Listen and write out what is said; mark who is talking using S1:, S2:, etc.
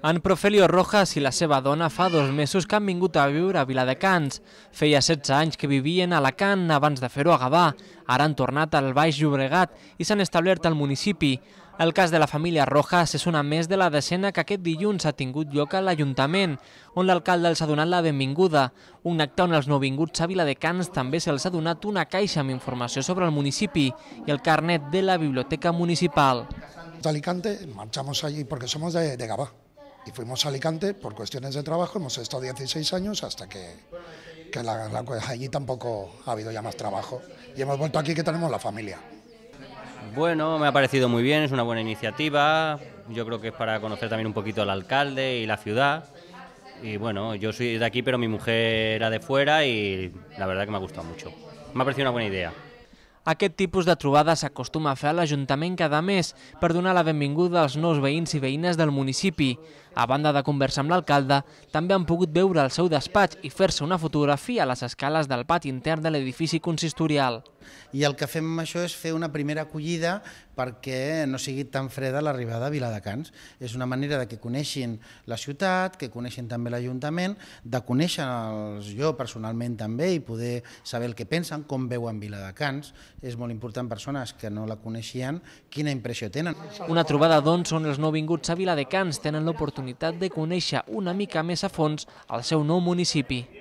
S1: En Profelio Rojas i la seva dona fa dos mesos que han vingut a viure a Viladecans. Feia 16 anys que vivien a Alacant abans de fer-ho a Gavà. Ara han tornat al Baix Llobregat i s'han establert al municipi. El cas de la família Rojas és una més de la decena que aquest dilluns ha tingut lloc a l'Ajuntament, on l'alcalde els ha donat la benvinguda. Un acte on els nouvinguts a Viladecans també se'ls ha donat una caixa amb informació sobre el municipi i el carnet de la Biblioteca Municipal.
S2: De Alicante marchamos allí porque somos de, de Gavà. Y fuimos a Alicante por cuestiones de trabajo, hemos estado 16 años hasta que, que allí tampoco ha habido ya más trabajo. Y hemos vuelto aquí que tenemos la familia.
S3: Bueno, me ha parecido muy bien, es una buena iniciativa. Yo creo que es para conocer también un poquito al alcalde y la ciudad. Y bueno, yo soy de aquí, pero mi mujer era de fuera y la verdad que me ha gustado mucho. Me ha parecido una buena idea.
S1: Aquest tipus de trobada s'acostuma a fer a l'Ajuntament cada mes per donar la benvinguda als nous veïns i veïnes del municipi. A banda de conversar amb l'alcalde, també han pogut veure el seu
S4: despatx i fer-se una fotografia a les escales del pati intern de l'edifici consistorial. I el que fem amb això és fer una primera acollida perquè no sigui tan freda l'arribada a Viladecans. És una manera de que coneixin la ciutat, que coneixin també l'Ajuntament, de conèixer-los jo personalment també i poder saber el que pensen, com veuen Viladecans, és molt important persones que no la coneixien, quina impressió tenen. Una trobada, d'on on els nouvinguts a Viladecans tenen l'oportunitat de conèixer una mica més a fons el seu nou
S1: municipi.